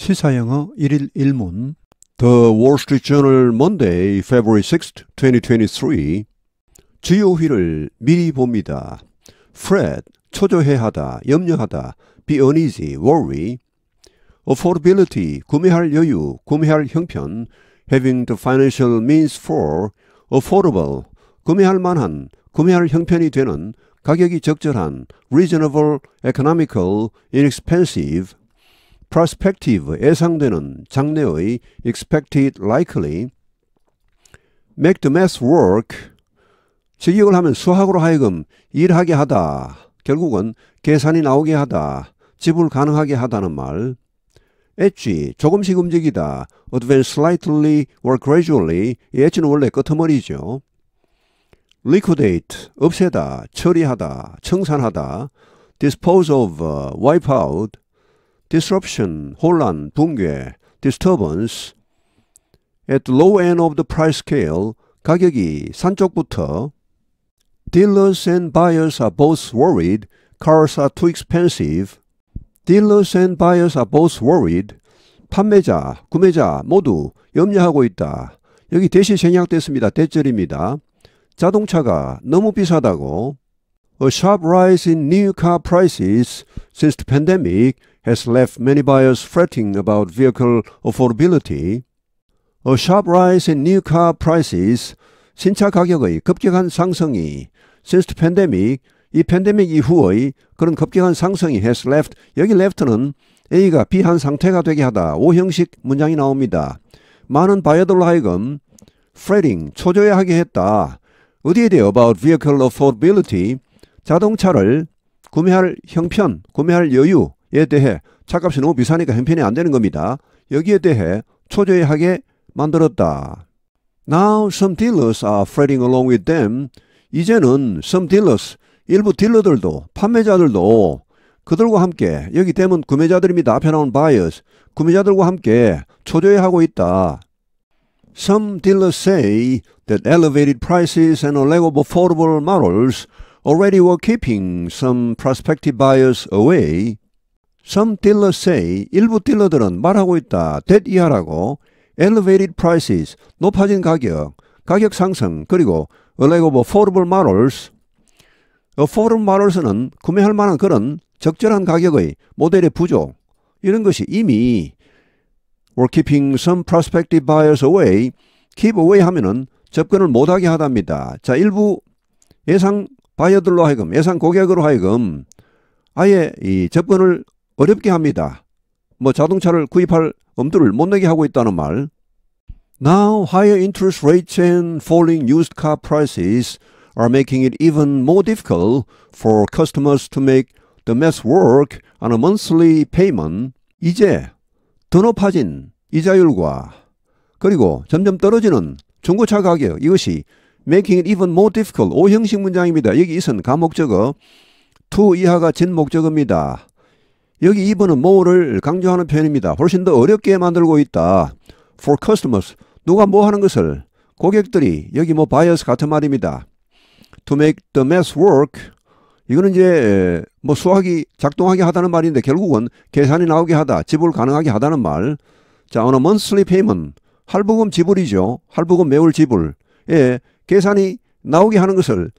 시사영어 1일 1문 The Wall Street Journal Monday, February 6, 2023 주요휘를 미리 봅니다. Fred, 초조해하다, 염려하다, be uneasy, worry Affordability, 구매할 여유, 구매할 형편 Having the financial means for, affordable, 구매할 만한, 구매할 형편이 되는, 가격이 적절한, reasonable, economical, inexpensive prospective 예상되는 장래의 expected likely make the math work 직역을 하면 수학으로 하여금 일하게 하다 결국은 계산이 나오게 하다 지불 가능하게 하다는 말 엣지 조금씩 움직이다 advance slightly or gradually 엣지는 원래 끄머리죠 liquidate 없애다 처리하다 청산하다 dispose of wipe out disruption, 혼란, 붕괴, disturbance. At the low end of the price scale, 가격이 산쪽부터 Dealers and buyers are both worried. Cars are too expensive. Dealers and buyers are both worried. 판매자, 구매자 모두 염려하고 있다. 여기 대시 생략됐습니다. 대절입니다. 자동차가 너무 비싸다고 a sharp rise in new car prices since the pandemic has left many buyers fretting about vehicle affordability. A sharp rise in new car prices, 신차 가격의 급격한 상승이 since the pandemic, 이 팬데믹 이후의 그런 급격한 상승이 has left, 여기 left는 A가 B한 상태가 되게 하다. 오형식 문장이 나옵니다. 많은 바이어들로 하여금 fretting, 초조해하게 했다. 어디에 대해 about vehicle affordability, 자동차를 구매할 형편, 구매할 여유에 대해 차값이 너무 비싸니까 형편이 안 되는 겁니다. 여기에 대해 초조하게 만들었다. Now some dealers are fretting along with them. 이제는 some dealers, 일부 딜러들도 판매자들도 그들과 함께 여기 댐은 구매자들입니다. 앞에 나온 buyers, 구매자들과 함께 초조해하고 있다. Some dealers say that elevated prices and a lack of affordable models already were keeping some prospective buyers away. Some dealers say 일부 딜러들은 말하고 있다. t h 이하라고 elevated prices, 높아진 가격, 가격 상승, 그리고 a lack of affordable models. affordable models는 구매할 만한 그런 적절한 가격의 모델의 부족, 이런 것이 이미 were keeping some prospective buyers away, keep away 하면은 접근을 못하게 하답니다. 자, 일부 예상 바이어들로 하여금 예상 고객으로 하여금 아예 이 접근을 어렵게 합니다. 뭐 자동차를 구입할 엄두를 못 내게 하고 있다는 말. Now higher interest rates and falling used car prices are making it even more difficult for customers to make the math work on a monthly payment. 이제 더 높아진 이자율과 그리고 점점 떨어지는 중고차 가격 이것이 making it even more difficult. 5형식 문장입니다. 여기 is은 가목적어, to 이하가 진목적어입니다. 여기 2번은 more를 강조하는 표현입니다. 훨씬 더 어렵게 만들고 있다. for customers, 누가 뭐 하는 것을, 고객들이, 여기 뭐 buyers 같은 말입니다. to make the math work, 이거는 이제 뭐 수학이 작동하게 하다는 말인데 결국은 계산이 나오게 하다, 지불 가능하게 하다는 말. 자, on a monthly payment, 할부금 지불이죠. 할부금 매월 지불. 예, 계산이 나오게 하는 것을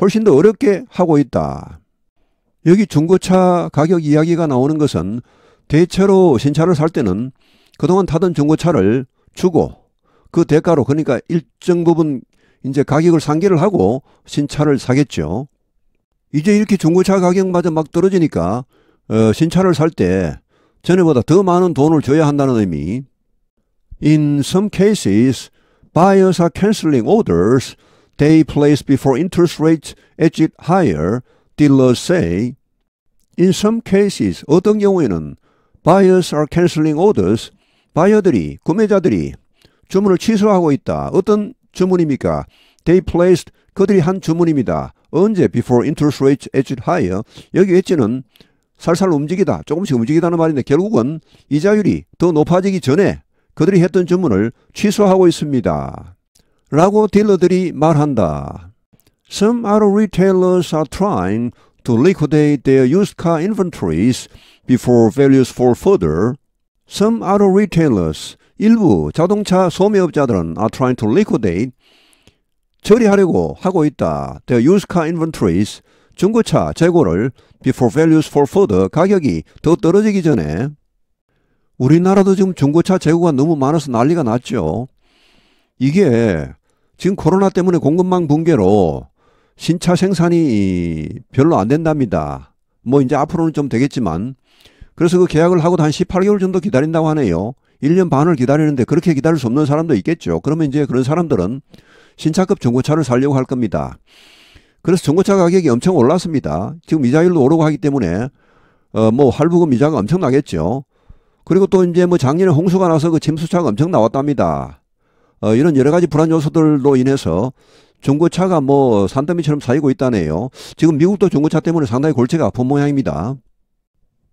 훨씬 더 어렵게 하고 있다. 여기 중고차 가격 이야기가 나오는 것은 대체로 신차를 살 때는 그동안 타던 중고차를 주고 그 대가로 그러니까 일정 부분 이제 가격을 상계를 하고 신차를 사겠죠. 이제 이렇게 중고차 가격마저 막 떨어지니까 어, 신차를 살 때 전에보다 더 많은 돈을 줘야 한다는 의미. In some cases, buyers are canceling orders they place before interest rates edge higher, dealers say. In some cases, 어떤 경우에는 buyers are canceling orders, 바이어들이, 구매자들이 주문을 취소하고 있다. 어떤 주문입니까? They placed, 그들이 한 주문입니다. 언제? Before interest rates edge higher. 여기 엣지는 살살 움직이다, 조금씩 움직이다는 말인데 결국은 이자율이 더 높아지기 전에 그들이 했던 주문을 취소하고 있습니다. 라고 딜러들이 말한다. Some auto retailers are trying to liquidate their used car inventories before values fall further. Some auto retailers, 일부 자동차 소매업자들은 are trying to liquidate, 처리하려고 하고 있다. their used car inventories, 중고차 재고를 before values fall further, 가격이 더 떨어지기 전에 우리나라도 지금 중고차 재고가 너무 많아서 난리가 났죠. 이게 지금 코로나 때문에 공급망 붕괴로 신차 생산이 별로 안 된답니다. 뭐 이제 앞으로는 좀 되겠지만 그래서 그 계약을 하고 한 18개월 정도 기다린다고 하네요. 1년 반을 기다리는데 그렇게 기다릴 수 없는 사람도 있겠죠. 그러면 이제 그런 사람들은 신차급 중고차를 살려고 할 겁니다. 그래서 중고차 가격이 엄청 올랐습니다. 지금 이자율도 오르고 하기 때문에 어 뭐 할부금 이자가 엄청 나겠죠. 그리고 또 이제 뭐 작년에 홍수가 나서 그 침수차가 엄청 나왔답니다. 어, 이런 여러 가지 불안 요소들로 인해서 중고차가 뭐 산더미처럼 사이고 있다네요. 지금 미국도 중고차 때문에 상당히 골치가 아픈 모양입니다.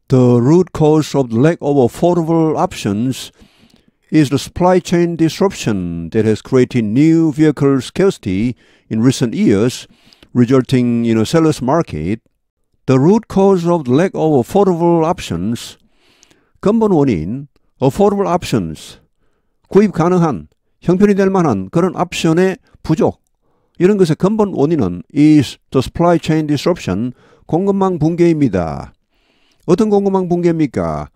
The root cause of the lack of affordable options is the supply chain disruption that has created new vehicle scarcity in recent years, resulting in a seller's market. The root cause of the lack of affordable options 근본 원인 affordable options 구입 가능한 형편이 될 만한 그런 옵션의 부족 이런 것의 근본 원인은 is the supply chain disruption 공급망 붕괴입니다. 어떤 공급망 붕괴입니까?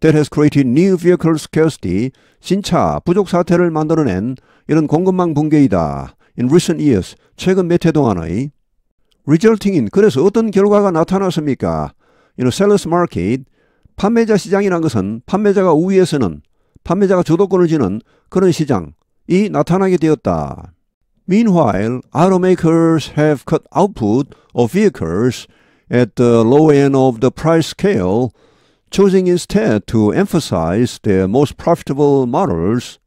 That has created new vehicle scarcity 신차 부족 사태를 만들어낸 이런 공급망 붕괴이다. In recent years 최근 몇 해 동안의 resulting인 그래서 어떤 결과가 나타났습니까? You know, sellers market 판매자 시장이란 것은 판매자가 우위에서는 판매자가 주도권을 지는 그런 시장이 나타나게 되었다. Meanwhile, automakers have cut output of vehicles at the low end of the price scale, choosing instead to emphasize their most profitable models.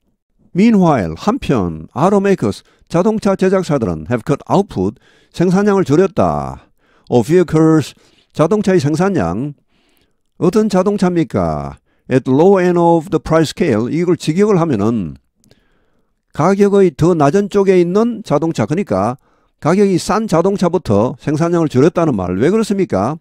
Meanwhile, 한편 automakers 자동차 제작사들은 have cut output 생산량을 줄였다. of vehicles 자동차의 생산량 어떤 자동차입니까? At low end of the price scale 이걸 직역을 하면은 가격의 더 낮은 쪽에 있는 자동차 그러니까 가격이 싼 자동차부터 생산량을 줄였다는 말왜 그렇습니까?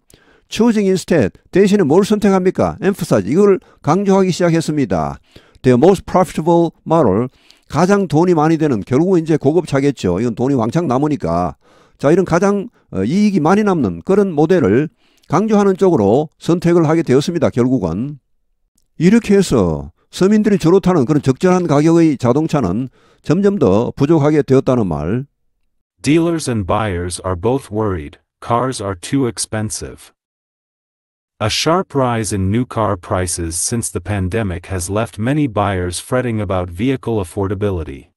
choosing instead 대신에 뭘 선택합니까? emphasize 이걸 강조하기 시작했습니다. The most profitable model 가장 돈이 많이 되는 결국은 이제 고급차겠죠. 이건 돈이 왕창 남으니까 자 이런 가장 어, 이익이 많이 남는 그런 모델을 강조하는 쪽으로 선택을 하게 되었습니다. 결국은. 이렇게 해서 서민들이 주로 타는 그런 적절한 가격의 자동차는 점점 더 부족하게 되었다는 말. Dealers and buyers are both worried. Cars are too expensive. A sharp rise in new car prices since the pandemic has left many buyers fretting about vehicle affordability.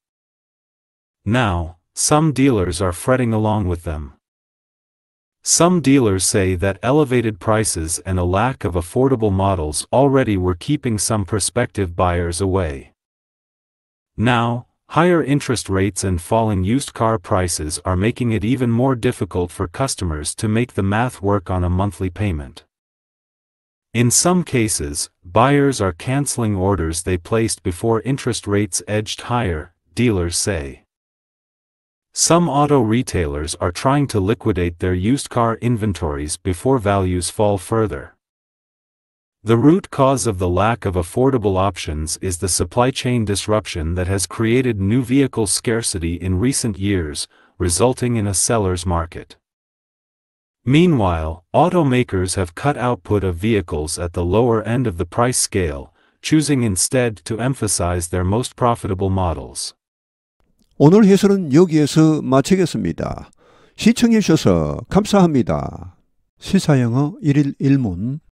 Now, some dealers are fretting along with them. Some dealers say that elevated prices and a lack of affordable models already were keeping some prospective buyers away. Now, higher interest rates and falling used car prices are making it even more difficult for customers to make the math work on a monthly payment. In some cases, buyers are canceling orders they placed before interest rates edged higher, dealers say. Some auto retailers are trying to liquidate their used car inventories before values fall further. The root cause of the lack of affordable options is the supply chain disruption that has created new vehicle scarcity in recent years, resulting in a seller's market. Meanwhile, automakers have cut output of vehicles at the lower end of the price scale, choosing instead to emphasize their most profitable models. 오늘 해설은 여기에서 마치겠습니다. 시청해 주셔서 감사합니다. 시사영어 1일 1문